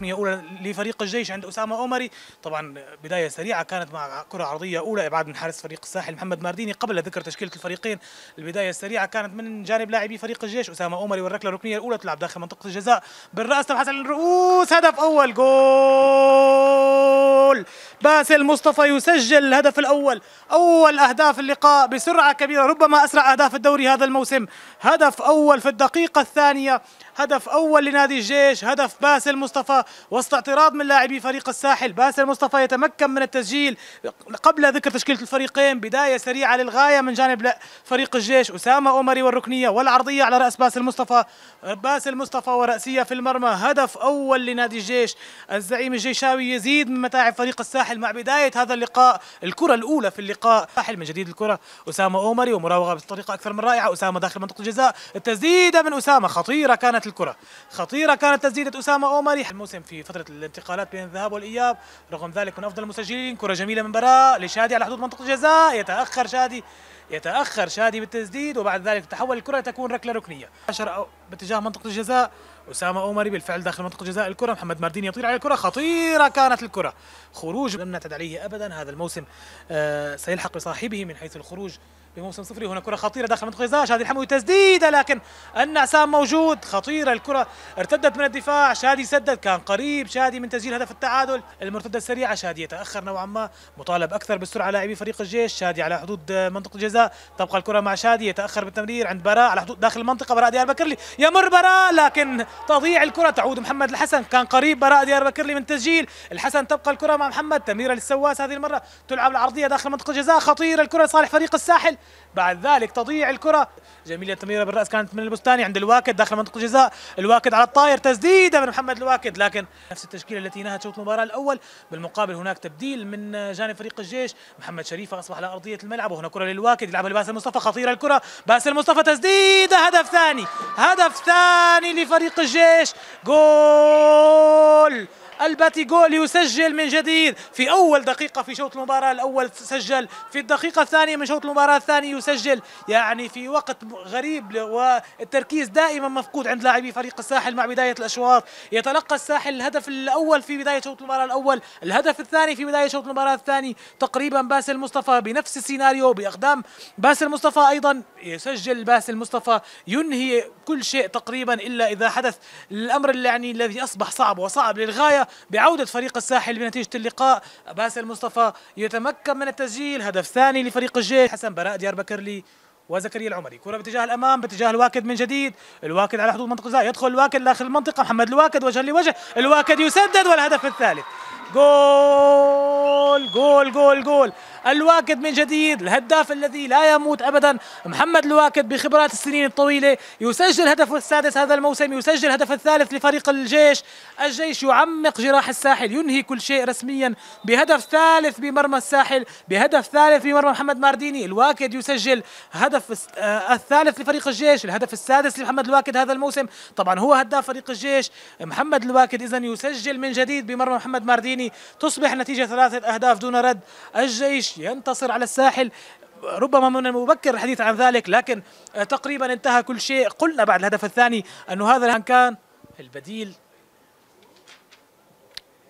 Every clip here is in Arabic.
ركنيه اولى لفريق الجيش عند اسامه عمري طبعا بدايه سريعه كانت مع كره عرضيه اولى ابعاد من حارس فريق الساحل محمد مارديني قبل ذكر تشكيله الفريقين البدايه السريعه كانت من جانب لاعبي فريق الجيش اسامه عمري والركله الركنيه الاولى تلعب داخل منطقه الجزاء بالراس تبحث عن الرؤوس هدف اول جول باسل مصطفى يسجل الهدف الاول اول اهداف اللقاء بسرعه كبيره ربما اسرع اهداف الدوري هذا الموسم هدف اول في الدقيقه الثانيه هدف أول لنادي الجيش هدف باسل مصطفى وسط اعتراض من لاعبي فريق الساحل باسل مصطفى يتمكن من التسجيل قبل ذكر تشكيلة الفريقين بداية سريعة للغاية من جانب فريق الجيش أسامة أمري والركنية والعرضية على رأس باسل مصطفى باسل مصطفى ورأسية في المرمى هدف أول لنادي الجيش الزعيم الجيشاوي يزيد من متاعب فريق الساحل مع بداية هذا اللقاء الكرة الأولى في اللقاء الساحل من جديد الكرة أسامة أمري ومراوغة بطريقة أكثر من رائعة أسامة داخل منطقة الجزاء التسديدة من أسامة خطيرة كانت الكرة خطيرة كانت تسديدة أسامة أومري الموسم في فترة الانتقالات بين الذهاب والإياب رغم ذلك من أفضل المسجلين كرة جميلة من براء لشادي على حدود منطقة الجزاء يتأخر شادي يتأخر شادي بالتسديد وبعد ذلك تحول الكرة لتكون ركلة ركنية باتجاه منطقة الجزاء اسامه أومري بالفعل داخل منطقه جزاء الكره محمد ماردين يطير على الكره خطيره كانت الكره خروج لم نعتد عليه ابدا هذا الموسم آه سيلحق بصاحبه من حيث الخروج بموسم صفري هنا كره خطيره داخل منطقه الجزاء شادي الحموي تسديده لكن النعسان موجود خطيره الكره ارتدت من الدفاع شادي سدد كان قريب شادي من تسجيل هدف التعادل المرتده السريعه شادي يتاخر نوعا ما مطالب اكثر بالسرعه لاعبي فريق الجيش شادي على حدود آه، منطقه الجزاء تبقى الكره مع شادي يتاخر بالتمرير عند براء على حدود داخل المنطقه براء ديال بكرلي يمر براء لكن تضيع الكرة تعود محمد الحسن كان قريب براء ديار بكرلي من تسجيل الحسن تبقى الكرة مع محمد تمريرة للسواس هذه المرة تلعب العرضية داخل منطقة الجزاء خطيرة الكرة لصالح فريق الساحل بعد ذلك تضيع الكرة جميلة تمريرة بالرأس كانت من البستاني عند الواكد داخل منطقة الجزاء الواكد على الطاير تسديدة من محمد الواكد لكن نفس التشكيلة التي نهت شوط المباراة الأول بالمقابل هناك تبديل من جانب فريق الجيش محمد شريف أصبح على أرضية الملعب وهنا كرة للواكد يلعبها لباسل مصطفى خطيرة الكرة باسل مصطفى تسديدة هدف ثاني هدف ثاني لفريق الجيش جول الباتي جول يسجل من جديد في أول دقيقة في شوط المباراة الأول سجل في الدقيقة الثانية من شوط المباراة الثاني يسجل يعني في وقت غريب والتركيز دائما مفقود عند لاعبي فريق الساحل مع بداية الأشواط يتلقى الساحل الهدف الأول في بداية شوط المباراة الأول الهدف الثاني في بداية شوط المباراة الثاني تقريبا باسل مصطفى بنفس السيناريو بأقدام باسل مصطفى أيضا يسجل باسل مصطفى ينهي كل شيء تقريبا إلا إذا حدث الأمر اللي يعني الذي أصبح صعب وصعب للغاية بعودة فريق الساحل بنتيجة اللقاء باسل مصطفى يتمكن من التسجيل هدف ثاني لفريق الجيش حسن براء ديار بكرلي وزكريا العمري كرة باتجاه الأمام باتجاه الواكد من جديد الواكد على حدود منطقة يدخل الواكد داخل المنطقة محمد الواكد وجها لوجه الواكد يسدد والهدف الثالث جول جول جول جول الواكد من جديد الهداف الذي لا يموت ابدا محمد الواكد بخبرات السنين الطويله يسجل هدفه السادس هذا الموسم يسجل هدف الثالث لفريق الجيش الجيش يعمق جراح الساحل ينهي كل شيء رسميا بهدف ثالث بمرمى الساحل بهدف ثالث بمرمى محمد مارديني الواكد يسجل هدف آه، الثالث لفريق الجيش الهدف السادس لمحمد الواكد هذا الموسم طبعا هو هداف فريق الجيش محمد الواكد اذا يسجل من جديد بمرمى محمد مارديني الثاني تصبح نتيجة ثلاثة أهداف دون رد الجيش ينتصر على الساحل ربما من المبكر الحديث عن ذلك لكن آه، تقريبا انتهى كل شيء قلنا بعد الهدف الثاني أنه هذا كان البديل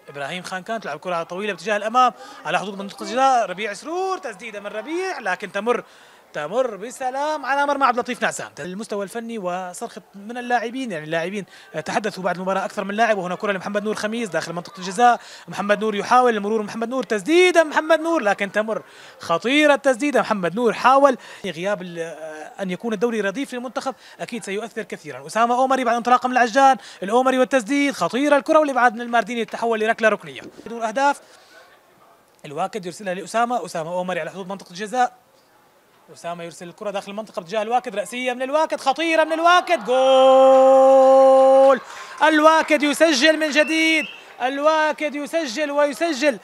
ابراهيم خان كان تلعب كره طويله باتجاه الامام على حدود منطقه الجزاء ربيع سرور تسديده من ربيع لكن تمر تمر بسلام على مرمى عبد اللطيف نعسان المستوى الفني وصرخه من اللاعبين يعني اللاعبين تحدثوا بعد المباراه اكثر من لاعب وهنا كره لمحمد نور خميس داخل منطقه الجزاء محمد نور يحاول المرور محمد نور تسديده محمد نور لكن تمر خطيره التسديدة محمد نور حاول غياب ان يكون الدوري رديف للمنتخب اكيد سيؤثر كثيرا اسامه اومري بعد انطلاقه من العجان الاومري والتسديد خطيره الكره والابعاد من المارديني التحول لركله ركنيه بدون اهداف الواكد يرسلها لاسامه اسامه اومري على حدود منطقه الجزاء أسامة يرسل الكرة داخل المنطقة باتجاه الواكد رأسية من الواكد خطيرة من الواكد جول الواكد يسجل من جديد الواكد يسجل ويسجل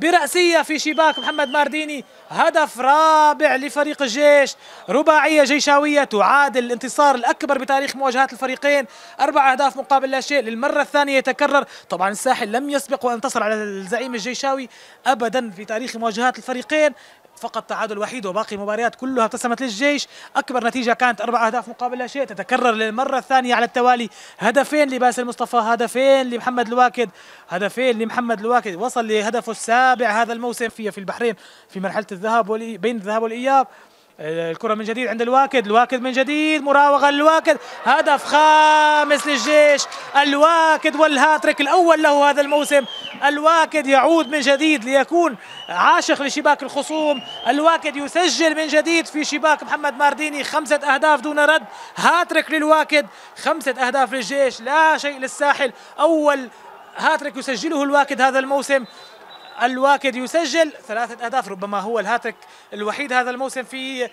برأسية في شباك محمد مارديني هدف رابع لفريق الجيش رباعية جيشاوية تعادل الانتصار الأكبر بتاريخ مواجهات الفريقين أربع أهداف مقابل لا شيء للمرة الثانية يتكرر طبعا الساحل لم يسبق وانتصر على الزعيم الجيشاوي أبدا في تاريخ مواجهات الفريقين فقط تعادل وحيد وباقي مباريات كلها ابتسمت للجيش أكبر نتيجة كانت أربع أهداف مقابل لا شيء تتكرر للمرة الثانية على التوالي هدفين لباسل مصطفى هدفين لمحمد الواكد هدفين لمحمد الواكد وصل لهدفه السابع هذا الموسم في في البحرين في مرحلة الذهاب بين الذهاب والإياب الكرة من جديد عند الواكد الواكد من جديد مراوغة الواكد هدف خامس للجيش الواكد والهاتريك الأول له هذا الموسم الواكد يعود من جديد ليكون عاشق لشباك الخصوم الواكد يسجل من جديد في شباك محمد مارديني خمسة أهداف دون رد هاتريك للواكد خمسة أهداف للجيش لا شيء للساحل أول هاتريك يسجله الواكد هذا الموسم الواكد يسجل ثلاثة أهداف ربما هو الهاتريك الوحيد هذا الموسم في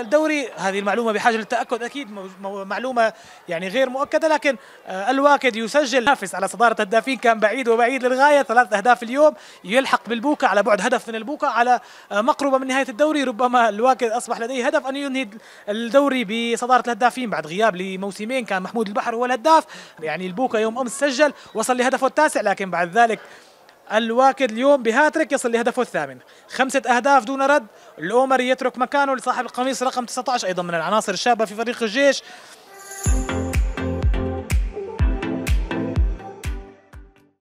الدوري هذه المعلومة بحاجة للتأكد أكيد معلومة يعني غير مؤكدة لكن آه، الواكد يسجل نافس على صدارة هدافين كان بعيد وبعيد للغاية ثلاثة أهداف اليوم يلحق بالبوكا على بعد هدف من البوكا على آه، مقربة من نهاية الدوري ربما الواكد أصبح لديه هدف أن ينهي الدوري بصدارة الهدافين بعد غياب لموسمين كان محمود البحر هو الهداف يعني البوكا يوم أمس سجل وصل لهدفه التاسع لكن بعد ذلك الواكد اليوم بهاتريك يصل لهدفه الثامن خمسة أهداف دون رد الأومري يترك مكانه لصاحب القميص رقم 19 أيضا من العناصر الشابة في فريق الجيش